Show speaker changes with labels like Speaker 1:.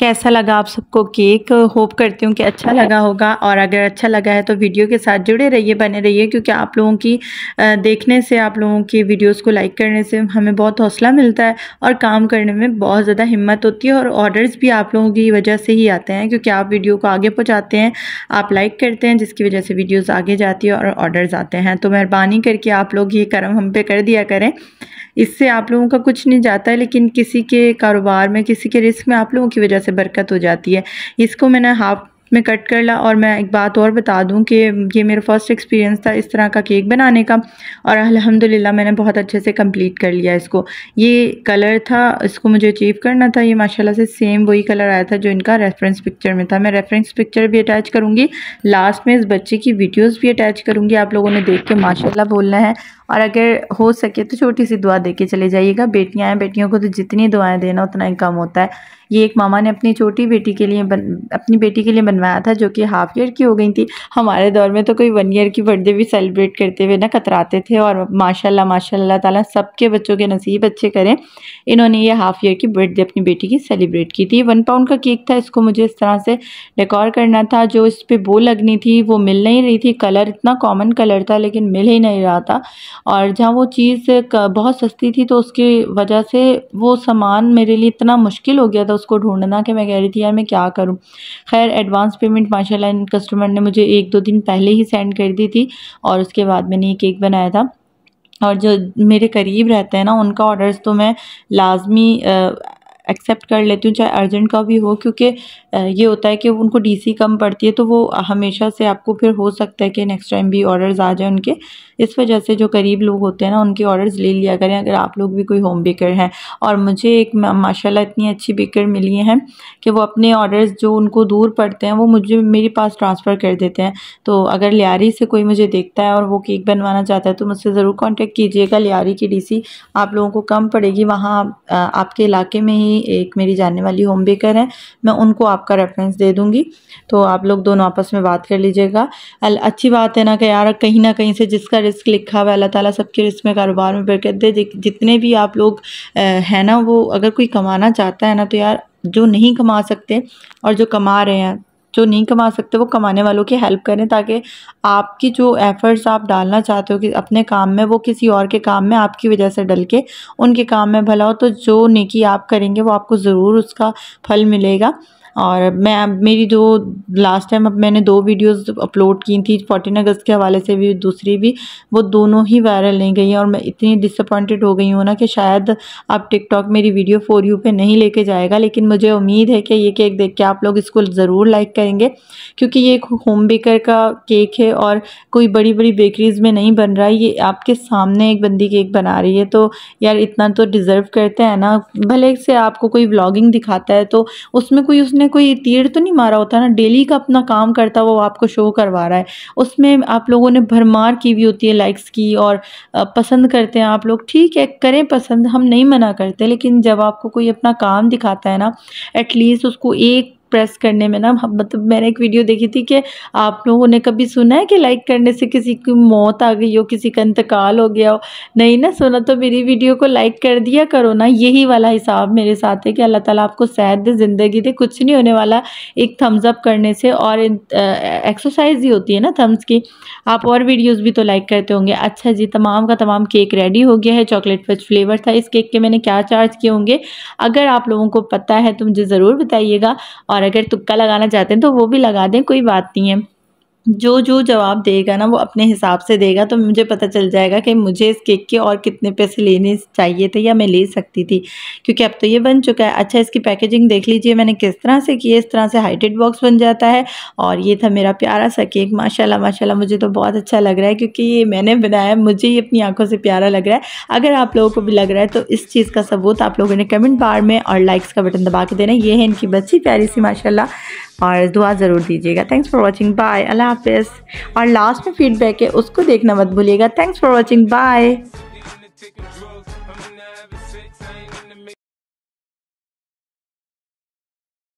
Speaker 1: कैसा लगा आप सबको केक होप करती हूँ कि अच्छा लगा होगा और अगर अच्छा लगा है तो वीडियो के साथ जुड़े रहिए बने रहिए क्योंकि आप लोगों की देखने से आप लोगों की वीडियोस को लाइक करने से हमें बहुत हौसला मिलता है और काम करने में बहुत ज़्यादा हिम्मत होती है और ऑर्डर्स भी आप लोगों की वजह से ही आते हैं क्योंकि आप वीडियो को आगे पहुँचाते हैं आप लाइक करते हैं जिसकी वजह से वीडियोज़ आगे जाती है और ऑर्डर्स आते हैं तो मेहरबानी करके आप लोग ये कर्म हम पे कर दिया करें इससे आप लोगों का कुछ नहीं जाता है लेकिन किसी के कारोबार में किसी के रिस्क में आप लोगों की वजह से बरकत हो जाती है इसको मैंने हाफ में कट कर ला और मैं एक बात और बता दूं कि ये मेरा फर्स्ट एक्सपीरियंस था इस तरह का केक बनाने का और अल्हम्दुलिल्लाह मैंने बहुत अच्छे से कंप्लीट कर लिया इसको ये कलर था इसको मुझे अचीव करना था ये माशाल्लाह से सेम वही कलर आया था जो इनका रेफरेंस पिक्चर में था मैं रेफरेंस पिक्चर भी अटैच करूँगी लास्ट में इस बच्चे की वीडियोज़ भी अटैच करूँगी आप लोगों ने देख के माशाला बोलना है और अगर हो सके तो छोटी सी दुआ दे के चले जाइएगा बेटियाँ हैं बेटियों को तो जितनी दुआएं देना उतना ही कम होता है ये एक मामा ने अपनी छोटी बेटी के लिए बन अपनी बेटी के लिए बनवाया था जो कि हाफ़ ईयर की हो गई थी हमारे दौर में तो कोई वन ईयर की बर्थडे भी सेलिब्रेट करते हुए ना कतराते थे और माशाल्लाह माशाल्लाह ताला सबके बच्चों के नसीब अच्छे करें इन्होंने ये हाफ़ ईयर की बर्थडे अपनी बेटी की सेलिब्रेट की थी वन पाउंड का केक था इसको मुझे इस तरह से डेकोर करना था जो इस पर बो लगनी थी वो मिल नहीं रही थी कलर इतना कॉमन कलर था लेकिन मिल ही नहीं रहा था और जहाँ वो चीज़ बहुत सस्ती थी तो उसकी वजह से वो सामान मेरे लिए इतना मुश्किल हो गया था उसको ढूंढना कि मैं कह रही थी यार मैं क्या करूँ खैर एडवांस पेमेंट माशाल्लाह इन कस्टमर ने मुझे एक दो दिन पहले ही सेंड कर दी थी और उसके बाद मैंने ये केक बनाया था और जो मेरे करीब रहते हैं ना उनका ऑर्डर्स तो मैं लाजमी एक्सेप्ट कर लेती हूँ चाहे अर्जेंट का भी हो क्योंकि ये होता है कि उनको डीसी कम पड़ती है तो वो हमेशा से आपको फिर हो सकता है कि नेक्स्ट टाइम भी ऑर्डर्स आ जाए उनके इस वजह से जो गरीब लोग होते हैं ना उनके ऑर्डर्स ले लिया करें अगर आप लोग भी कोई होम बेकर हैं और मुझे एक माशाला इतनी अच्छी बेकर मिली हैं कि वो अपने ऑर्डर्स जो उनको दूर पड़ते हैं वो मुझे मेरे पास ट्रांसफ़र कर देते हैं तो अगर लियारी से कोई मुझे देखता है और वो केक बनवाना चाहता है तो मुझसे ज़रूर कॉन्टेक्ट कीजिएगा लियारी की डी आप लोगों को कम पड़ेगी वहाँ आपके इलाके में ही ही एक मेरी जानने वाली होम बेकर है मैं उनको आपका रेफरेंस दे दूँगी तो आप लोग दोनों आपस में बात कर लीजिएगा अच्छी बात है ना कि यार कहीं ना कहीं से जिसका रिस्क लिखा हुआ अल्लाह ताला सबके रिस्क में कारोबार में बरकत दे जितने भी आप लोग हैं ना वो अगर कोई कमाना चाहता है ना तो यार जो नहीं कमा सकते और जो कमा रहे हैं जो नहीं कमा सकते वो कमाने वालों की हेल्प करें ताकि आपकी जो एफ़र्ट्स आप डालना चाहते हो कि अपने काम में वो किसी और के काम में आपकी वजह से डल के उनके काम में भला हो तो जो नेकी आप करेंगे वो आपको ज़रूर उसका फल मिलेगा और मैं मेरी जो लास्ट टाइम अब मैंने दो वीडियोस अपलोड की थी फोर्टीन अगस्त के हवाले से भी दूसरी भी वो दोनों ही वायरल नहीं गई और मैं इतनी डिसअपॉइंटेड हो गई हूँ ना कि शायद अब टिकटॉक मेरी वीडियो फोर यू पे नहीं लेके जाएगा लेकिन मुझे उम्मीद है कि ये केक देख के आप लोग इसको ज़रूर लाइक करेंगे क्योंकि ये एक होम बेकर का केक है और कोई बड़ी बड़ी बेकरीज़ में नहीं बन रहा है ये आपके सामने एक बंदी केक बना रही है तो यार इतना तो डिज़र्व करते हैं ना भले से आपको कोई ब्लॉगिंग दिखाता है तो उसमें कोई उसने ने कोई तीर तो नहीं मारा होता ना डेली का अपना काम करता वो आपको शो करवा रहा है उसमें आप लोगों ने भरमार की भी होती है लाइक्स की और पसंद करते हैं आप लोग ठीक है करें पसंद हम नहीं मना करते लेकिन जब आपको कोई अपना काम दिखाता है ना एटलीस्ट उसको एक प्रेस करने में ना मतलब मैंने एक वीडियो देखी थी कि आप लोगों ने कभी सुना है कि लाइक करने से किसी की मौत आ गई हो किसी का इंतकाल हो गया हो नहीं ना सुना तो मेरी वीडियो को लाइक कर दिया करो ना यही वाला हिसाब मेरे साथ है कि अल्लाह ताला आपको सेहत दे ज़िंदगी दे कुछ नहीं होने वाला एक थम्स अप करने से और एक्सरसाइज ही होती है ना थम्स की आप और वीडियोज़ भी तो लाइक करते होंगे अच्छा जी तमाम का तमाम केक रेडी हो गया है चॉकलेट वच फ्लेवर था इस केक के मैंने क्या चार्ज किए होंगे अगर आप लोगों को पता है तो मुझे ज़रूर बताइएगा और और अगर तुक्का लगाना चाहते हैं तो वो भी लगा दें कोई बात नहीं है जो जो जवाब देगा ना वो अपने हिसाब से देगा तो मुझे पता चल जाएगा कि मुझे इस केक के और कितने पैसे लेने चाहिए थे या मैं ले सकती थी क्योंकि अब तो ये बन चुका है अच्छा इसकी पैकेजिंग देख लीजिए मैंने किस तरह से किया इस तरह से हाइटेड बॉक्स बन जाता है और ये था मेरा प्यारा सा केक माशाल्लाह माशाल्लाह मुझे तो बहुत अच्छा लग रहा है क्योंकि ये मैंने बनाया मुझे ये अपनी आँखों से प्यारा लग रहा है अगर आप लोगों को भी लग रहा है तो इस चीज़ का सबूत आप लोगों ने कमेंट बार में और लाइक्स का बटन दबा के देना ये है इनकी बच्ची प्यारी सी माशाला और दुआ ज़रूर दीजिएगा थैंक्स फॉर वॉचिंग बाय अल्लाह हाफिज़ और लास्ट में फीडबैक है उसको देखना मत भूलिएगा थैंक्स फॉर वॉचिंग बाय